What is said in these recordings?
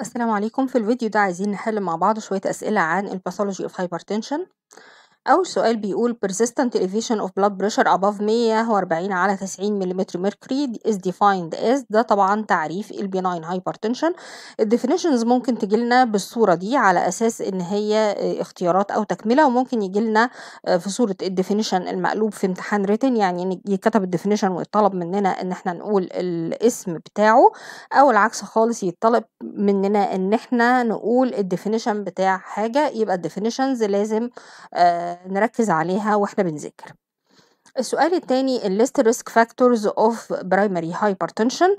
السلام عليكم في الفيديو ده عايزين نحل مع بعض شوية أسئلة عن الباثولوجي اوف هايبرتنشن أول سؤال بيقول persistent elevation of blood pressure above 140 على 90 ملم mercury is defined as ده طبعا تعريف benign hypertension definitions ممكن تجيلنا بالصورة دي على أساس إن هي آه، اختيارات أو تكملة وممكن يجيلنا آه، في صورة definition المقلوب في امتحان ريتن يعني يتكتب definition ويطلب مننا إن احنا نقول الاسم بتاعه أو العكس خالص يطلب مننا إن احنا نقول definition بتاع حاجة يبقى definitions لازم آه نركز عليها واحنا بنذاكر السؤال الثاني الليست ريسك فاكتورز اوف برايمري هايبرتنشن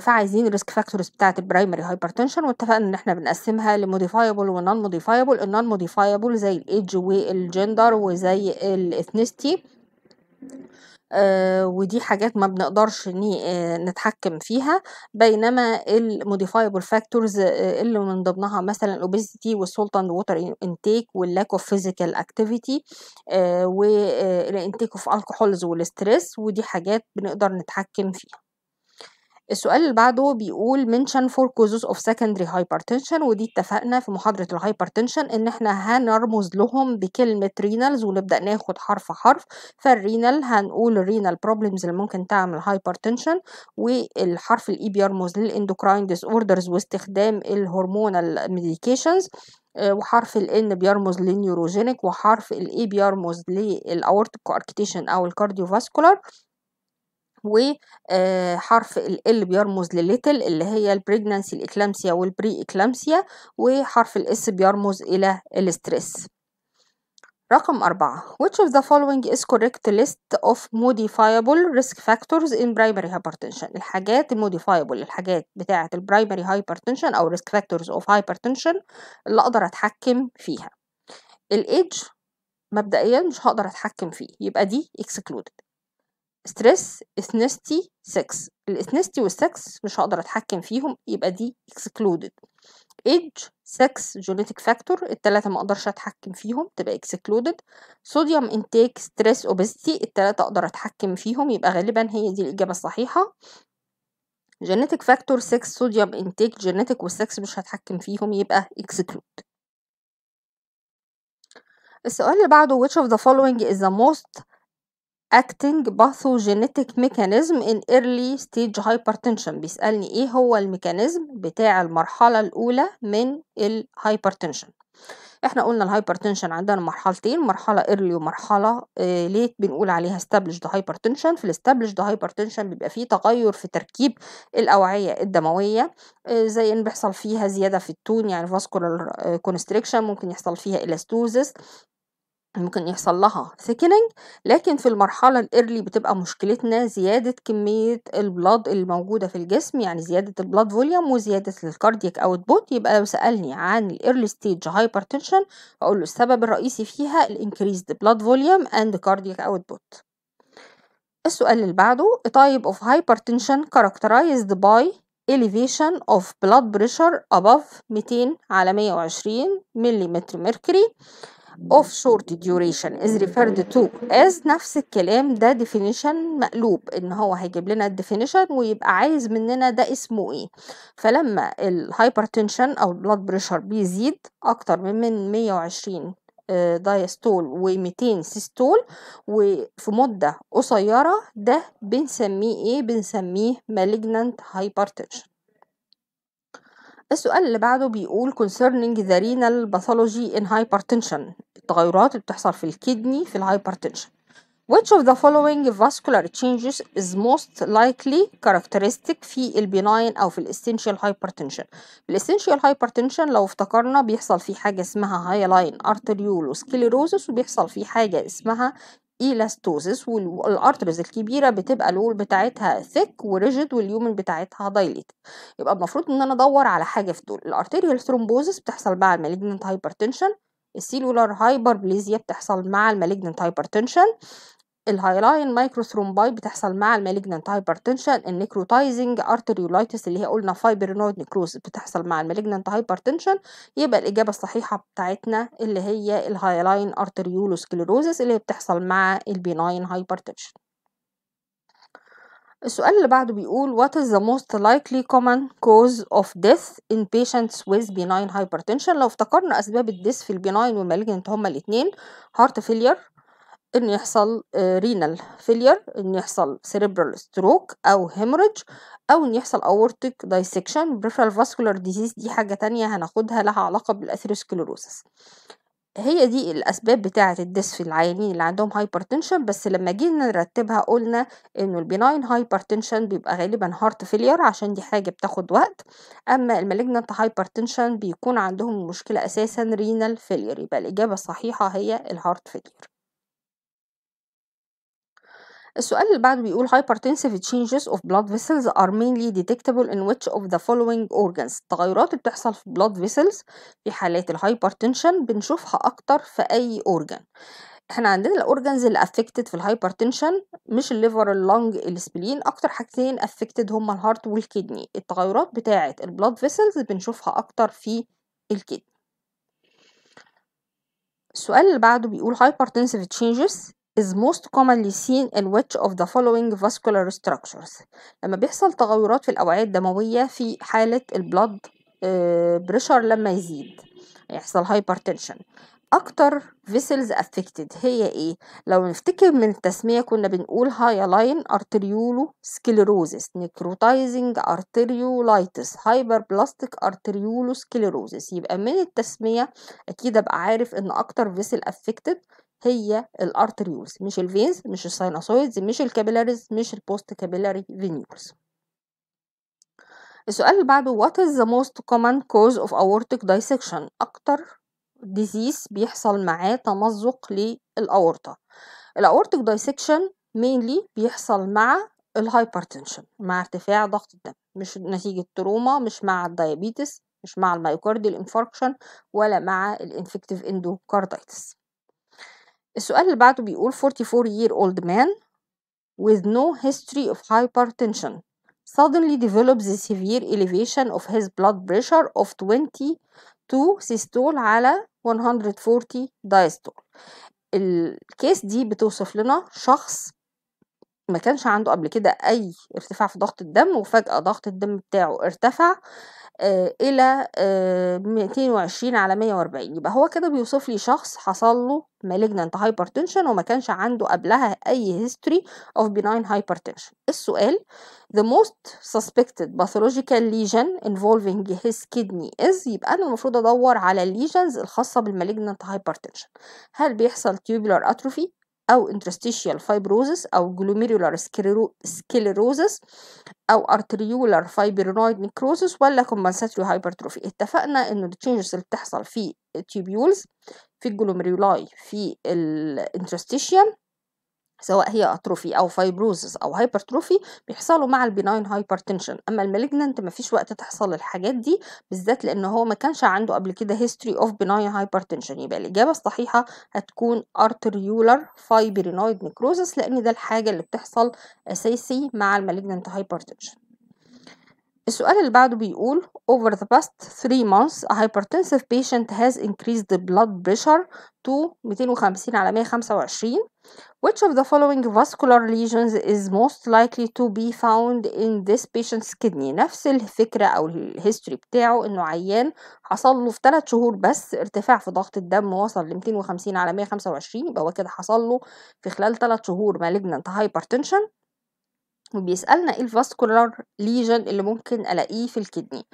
فعايزين الريسك فاكتورز بتاعه البرايمري هايبرتنشن واتفقنا ان احنا بنقسمها لموديفايبل ونون موديفايبل النون موديفايبل زي الايدج والجندر وزي الاثنستي آه، ودي حاجات ما بنقدرش آه، نتحكم فيها بينما الموديفايبل آه، فاكتورز اللي من ضمنها مثلا الاوبيزيتي والسلطه اند ووتر انتيك واللاك اوف فيزيكال اكتيفيتي والانتيك اوف الكحولز والستريس ودي حاجات بنقدر نتحكم فيها السؤال اللي بعده بيقول mention فور causes of secondary hypertension ودي اتفقنا في محاضرة الهايبرتنشن ان احنا هنرمز لهم بكلمة رينالز ونبدأ ناخد حرف حرف فالرينال هنقول الرينال بروبلمز اللي ممكن تعمل هايبرتنشن والحرف الاي e بيرمز للاندوكراين ديس اوردرز واستخدام الهرمونال ميديكيشنز آه، وحرف ال N بيرمز للنيوروجينيك وحرف ال A e بيرمز للأورتيكو أركتيشن أو الكارديوفاسكولار آه، وحرف ال ال بيرمز لليتل اللي هي البريجنانسي الإكلامسيا والبري إكلامسيا وحرف الاس بيرمز إلى الاسترس رقم أربعة which of the following is correct list of modifiable risk factors in primary hypertension الحاجات الموديفايبل الحاجات بتاعة البرايمري hypertension أو risk factors of hypertension اللي أقدر أتحكم فيها الage مبدئيا مش هقدر أتحكم فيه يبقى دي excluded ستريس اثنستي سكس الاثنستي والسكس مش هقدر اتحكم فيهم يبقى دي اكسكلودد ايدج سكس جينيتك فاكتور الثلاثه ما اقدرش اتحكم فيهم تبقى اكسكلودد صوديوم انتيك ستريس اوبستي الثلاثه اقدر اتحكم فيهم يبقى غالبا هي دي الاجابة الصحيحة جينيتك فاكتور 6 صوديوم انتيك جينيتك والسكس مش هتحكم فيهم يبقى اكسكلود السؤال اللي بعده which of the following is the most acting pathogenetic mechanism in early stage hypertension بيسألني ايه هو الميكانيزم بتاع المرحلة الأولى من الهايبرتنشن احنا قلنا الهايبرتنشن عندنا مرحلتين مرحلة early ومرحلة آه، late بنقول عليها established hypertension في established hypertension بيبقى فيه تغير في تركيب الأوعية الدموية آه، زي ان بيحصل فيها زيادة في التون يعني vascular آه، constriction ممكن يحصل فيها elastosis ممكن يحصل لها ثيكننج لكن في المرحلة الإيرلي بتبقى مشكلتنا زيادة كمية البلاد الموجودة في الجسم يعني زيادة البلاد فوليوم وزيادة الكاردياك أوتبوت يبقى لو سألني عن الإيرلي ستيج هايبرتنشن أقول له السبب الرئيسي فيها الانكريزد بلاد فوليوم أند كاردياك أوتبوت السؤال اللي بعده type of hypertension characterized by elevation of blood pressure above 200 على 120 مليمتر mercury of short duration is referred to as نفس الكلام ده definition مقلوب ان هو هيجيب لنا definition ويبقى عايز مننا ده اسمه ايه فلما الهايبرتنشن او blood pressure بيزيد اكتر من 120 دايستول و200 سيستول وفي مدة قصيرة ده بنسميه ايه بنسميه malignant hypertension السؤال اللي بعده بيقول concerning the renal pathology in hypertension التغيرات اللي بتحصل في الكدني في الهايبرتنشن Which of the following vascular changes is most likely characteristic في البناين أو في الاستنشال hypertension؟ الاستنشال hypertension لو افتكرنا بيحصل فيه حاجة اسمها hyaline أرتريول sclerosis وبيحصل فيه حاجة اسمها الاستوزس والارترز الكبيره بتبقى الول بتاعتها ثيك وريجيد واليومن بتاعتها دايليت يبقى المفروض ان انا ادور على حاجه في دول الارتيريال ثرومبوزس بتحصل مع المالجنت هايبرتنشن السيلولار هايبربليزيا بتحصل مع المالجنت هايبرتنشن الهايلاين مايكروثرومباي بتحصل مع المالجنانت هايبرتنشن النيكروتايزنج ارتريولايتس اللي هي قلنا فايبرينويد نيكروز بتحصل مع المالجنانت هايبرتنشن يبقى الاجابه الصحيحه بتاعتنا اللي هي الهايلاين ارتريولوسكليروزس اللي بتحصل مع البيناين هايبرتنشن السؤال اللي بعده بيقول what is the most likely common cause of death in patients with benign hypertension لو افتكرنا اسباب الديث في البناين والمالجنت هما الاثنين heart failure ان يحصل رينال فيلير ان يحصل سيريبرال ستروك أو هيموريدج أو ان يحصل أورتيك دايسكشن بريفرال فاسكولار ديزيز دي حاجة تانية هناخدها لها علاقة بالاثيروسكلروسس هي دي الأسباب بتاعة الديس في العيانين اللي عندهم هايبرتنشن بس لما جينا نرتبها قلنا إنه البناين هايبرتنشن بيبقى غالبا هارت فيلير عشان دي حاجة بتاخد وقت أما المالجنت هايبرتنشن بيكون عندهم مشكلة أساسا رينال فيلير يبقى الإجابة الصحيحة هي الهارت فيلير السؤال اللي بعده بيقول hypertensive changes of blood vessels are mainly detectable in which of the following organs التغيرات اللي بتحصل في blood vessels في حالات الهايبرتنشن بنشوفها اكتر في اي organ احنا عندنا الاورجنز اللي affected في الهايبرتنشن مش الليفر ال السبلين اكتر حاجتين affected هما الهارت والكدني التغيرات بتاعه البلاد فيسلز بنشوفها اكتر في الكدني السؤال اللي بعده بيقول hypertensive changes is most commonly seen in which of the following vascular structures لما بيحصل تغيرات في الأوعية الدموية في حالة البلد بريشر لما يزيد يحصل هايبرتنشن اكتر vessels affected هي ايه لو نفتكر من التسميه كنا بنقول هايلاين arteriolosclerosis necrotizing arteriolitis hyperplastic arteriolosclerosis يبقى من التسميه اكيد ابقى عارف ان اكتر vessel affected هي الارتريولز مش الفينز مش الساينوسويدز مش الكابيلاريز مش البوست كابيلاري فينيولز السؤال اللي بعده what is the most common cause of aortic dissection اكتر ديزيز بيحصل معاه تمزق للاورطه الاورتيك دايسكشن مينلي بيحصل مع الهايبرتنشن مع ارتفاع ضغط الدم مش نتيجة تروما مش مع الديابيتس مش مع المايوكارديال انفاركشن ولا مع الانفكتيف اندوكارديتس السؤال اللي بعده بيقول 44 year old man with no history of hypertension suddenly develops a severe elevation of his blood pressure of 20 to systole على 140 diastole الكيس دي بتوصف لنا شخص ما كانش عنده قبل كده اي ارتفاع في ضغط الدم وفجأة ضغط الدم بتاعه ارتفع إلى 220 على 140 يبقى هو كده بيوصف لي شخص حصل له malignant hypertension وما كانش عنده قبلها أي history of benign hypertension السؤال the most suspected pathological lesion involving his kidney is يبقى أنا المفروض أدور على lesions الخاصة بالmalignant hypertension هل بيحصل tubular atrophy أو interstitial fibrosis أو glomerular sclerosis أو arteriolar fibrinoid necrosis ولا compensatory hypertrophy اتفقنا إن changes اللي بتحصل في tubules في الجلوميرولاي في الانترستيشيال سواء هي اتروفي او فايبروزس او هايبرتروفي بيحصلوا مع البناين هايبرتنشن اما المالجننت مفيش وقت تحصل الحاجات دي بالذات لان هو ما كانش عنده قبل كده هيستوري اوف بناين هايبرتنشن يبقى الاجابه الصحيحه هتكون ارتريولر فايبرينويد نيكروزس لان ده الحاجه اللي بتحصل اساسي مع المالجننت هايبرتنشن السؤال اللي بعده بيقول over the past three months a hypertensive patient has increased the blood pressure to 250 على 125 which of the following vascular lesions is most likely to be found in this patient's kidney نفس الفكرة أو الهيستوري بتاعه إنه عيان حصل له في 3 شهور بس ارتفاع في ضغط الدم وصل ل 250 على 125 يبقى هو كده حصل له في خلال 3 شهور malignant hypertension وبيسألنا ايه الفاسكولار ليجن اللي ممكن الاقيه في الكدني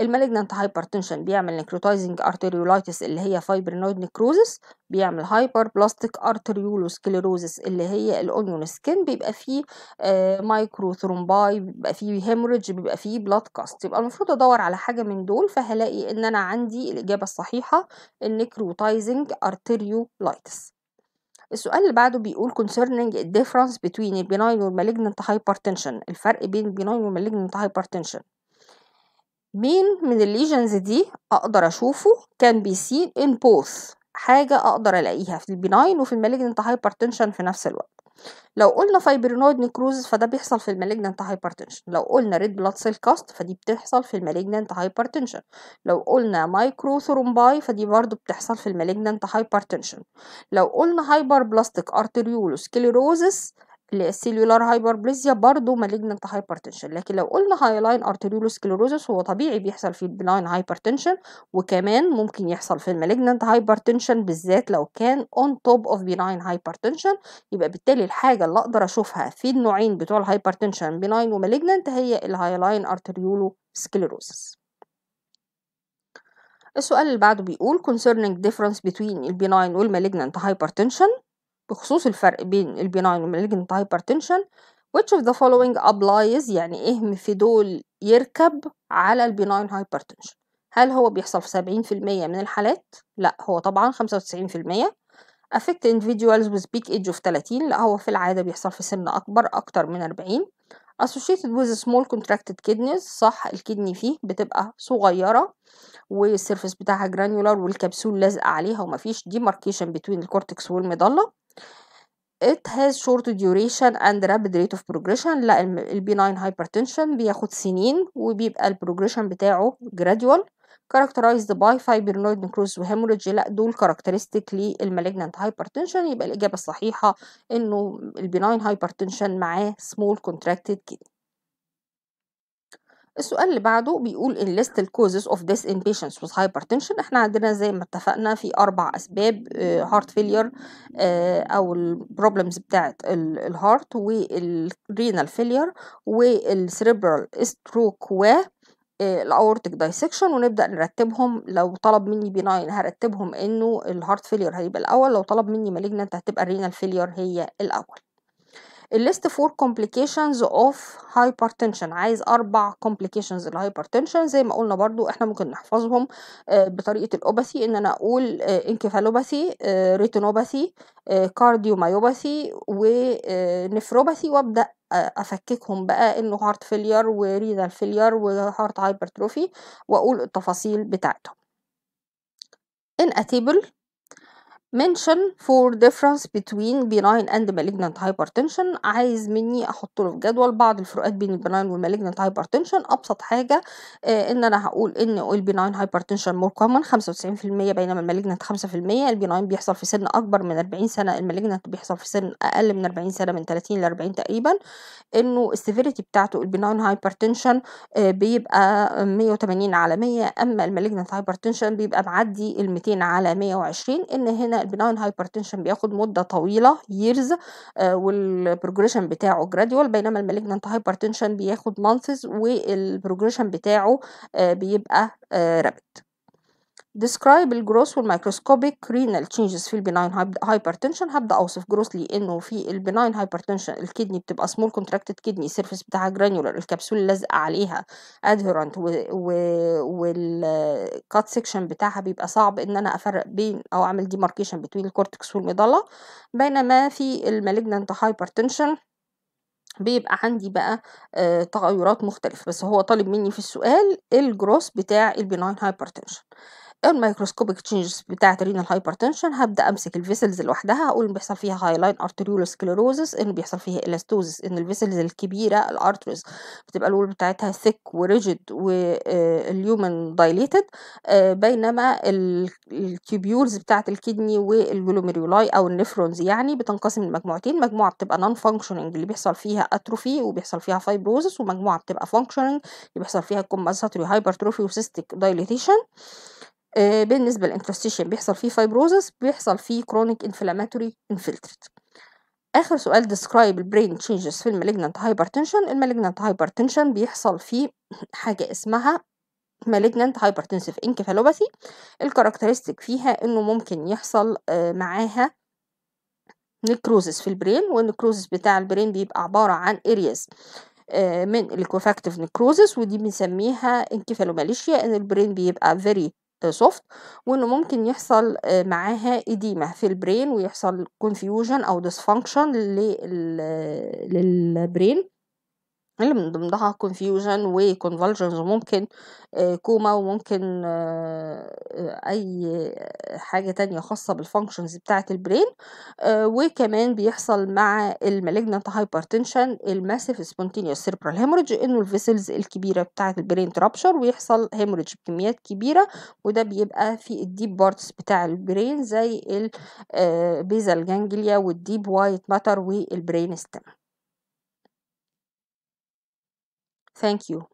المالجنانت هايبرتنشن بيعمل نكروتايزنج ارتريولايتس اللي هي فايبرينويد نكروزس بيعمل هايبر بلاستيك ارتريولوسكليروزس اللي هي الاونيون سكين بيبقى فيه آه مايكرو ثرومباي بيبقى فيه هيموريدج بيبقى فيه بلاد كاست يبقى المفروض ادور على حاجه من دول فهلاقي ان انا عندي الاجابه الصحيحه النكروتايزنج ارتريولايتس السؤال اللي بعده بيقول concerning difference between benign and malignant hypertension الفرق بين benign and malignant hypertension مين من الليجنز دي اقدر اشوفه كان بيسين ان بوث حاجه اقدر الاقيها في البناين وفي المالجنت هايبرتنشن في نفس الوقت لو قلنا فايبرينويد نيكروز فده بيحصل في المالجنانت هايبرتنشن لو قلنا ريد بلاد سيل كاست فدي بتحصل في المالجنانت هايبرتنشن لو قلنا مايكرو ثرومباي فدي برضو بتحصل في المالجنانت هايبرتنشن لو قلنا هايبر بلاستيك ارتريولوسكليروزس للسيلولار هايبربليزيا برضه مالجنت هايبرتنشن لكن لو قلنا هايلاين ارتريولوسكليروزس هو طبيعي بيحصل في البلاين هايبرتنشن وكمان ممكن يحصل في المالجنت هايبرتنشن بالذات لو كان اون توب اوف بيناين هايبرتنشن يبقى بالتالي الحاجه اللي اقدر اشوفها في النوعين بتوع الهايبرتنشن بيناين ومالجننت هي الهايلاين ارتريولوسكليروزس السؤال اللي بعده بيقول concerning difference between البناين والمالجنت hypertension بخصوص الفرق بين البيناين ومالجنت هايبرتنشن which of the following applies يعني ايه في دول يركب على البيناين هايبرتنشن هل هو بيحصل في سبعين في المية من الحالات؟ لا هو طبعا خمسة وتسعين في المية affect individuals with peak age of 30 لا هو في العادة بيحصل في سن أكبر أكتر من 40 associated with small contracted kidneys صح الكدني فيه بتبقى صغيرة والسيرفس بتاعها جرانيولار والكبسول لازقة عليها ومفيش demarcation between الكورتكس والمظلة it has short duration and rapid rate of progression لا ال benign hypertension بياخد سنين وبيبقى البروجريشن بتاعه gradual characterized by fibrinoid necrosis و hemorrhage لا دول characteristic malignant hypertension يبقى الإجابة الصحيحة إنه ال benign hypertension معاه small contracted kidney السؤال اللي بعده بيقول ان ليست causes of ذس in patients with hypertension احنا عندنا زي ما اتفقنا في اربع اسباب هارت آه، آه، فيلير او البروبلمز بتاعه الهارت والرينال فيلير والسريبرال ستروك و آه، الاورتك دايسكشن ونبدا نرتبهم لو طلب مني بناين هرتبهم انه الهارت فيلير هيبقى الاول لو طلب مني مالجنانت هتبقى الرينال فيلير هي الاول الليست فور كومبليكيشنز اوف هايبرتنشن عايز اربع كومبليكيشنز الهايبرتنشن زي ما قلنا برضو احنا ممكن نحفظهم آه، بطريقه الاوباثي ان انا اقول انكفالوباثي ريتينوباثي كارديومايوباثي ونفروباثي وابدا آه، افككهم بقى انه هارت فيلير ورينال فيلير وهارت هايبرتروفي واقول التفاصيل بتاعتهم. ان اتيبل mention for difference between benign and malignant hypertension عايز مني احط له في جدول بعض الفروقات بين البناين والمالجنت هايبرتنشن ابسط حاجه آه، ان انا هقول ان البناين هايبرتنشن مور كومن 95% بينما المالجنت 5% البناين بيحصل في سن اكبر من 40 سنه المالجنت بيحصل في سن اقل من 40 سنه من 30 ل 40 تقريبا انه السيفيريتي بتاعته البناين آه، هايبرتنشن بيبقى 180 على 100 اما المالجنت هايبرتنشن بيبقى معدي ال 200 على 120 ان هنا البناين هايبرتنشن بياخد مده طويله ييرز آه، والبروجريشن بتاعه جراديوال بينما المالجنانت هايبرتنشن بياخد مانثز والبروجريشن بتاعه آه، بيبقى رابت آه، describe الجروس والميكروسكوبيك رينال changes في البناين هايبرتنشن هبدا اوصف جروسلي انه في البناين هايبرتنشن الكدني بتبقى سمول كونتراكتد كدني سيرفيس بتاعها جرانيولر الكبسوله لازقه عليها ادهيرنت والكات سيكشن بتاعها بيبقى صعب ان انا افرق بين او اعمل ديماركيشن بين الكورتكس والمظله بينما في المالجنانت هايبرتنشن بيبقى عندي بقى آه تغيرات مختلفه بس هو طالب مني في السؤال الجروس بتاع البناين هايبرتنشن الميكروسكوبيك تشينجز بتاعة رينال هايبرتنشن هبدا امسك الفيسلز لوحدها هقول ان بيحصل فيها هاي لاين ارتريولوسكليروزس ان بيحصل فيها الاستوزس ان الفيسلز الكبيره الارتريز بتبقى الول بتاعتها ثيك وريجيد واليومن دايليتد بينما الكيبيولز بتاعة الكدني والجلوميرولاي او النفرونز يعني بتنقسم لمجموعتين مجموعه بتبقى نون فانكشننج اللي بيحصل فيها اتروفي وبيحصل فيها فايبروزس ومجموعه بتبقى فانكشننج اللي بيحصل فيها كومبنساتوري هايبرتروفي وسيستيك دايليتيشن آه، بالنسبه للانترستيشن بيحصل فيه فايبروزس بيحصل فيه كرونيك انفلاماتوري انفلتريت اخر سؤال ديسكرايب البرين changes في المالجنانت هايبرتنشن المالجنانت هايبرتنشن بيحصل فيه حاجه اسمها مالجنانت هايبرتنسيف انكفالوباثي الكاركترستيك فيها انه ممكن يحصل آه، معاها نكروزس في البرين والنكروزس بتاع البرين بيبقى عباره عن ارياز آه، من الكوفاكتيف نكروزس ودي بنسميها انكفالوماليشيا ان البرين بيبقى فيري سوفت وانه ممكن يحصل آه، معاها اديمه في البرين ويحصل كونفيوجن او ديسفانكشن للبرين اللي من ضمنها confusion و convulsions وممكن كوما آه، وممكن آه، آه، أي حاجة تانية خاصة بالفانكشنز بتاعة البرين وكمان بيحصل مع المالجنت hypertension الماسيف spontaneous cerebral hemorrhage انه الفيسلز الكبيرة بتاعة البرين ترابشر ويحصل هيموريج بكميات كبيرة وده بيبقى في الديب بارتس بتاع البرين زي البيزال جانجليا والديب وايت ماتر والبرين ستيم Thank you.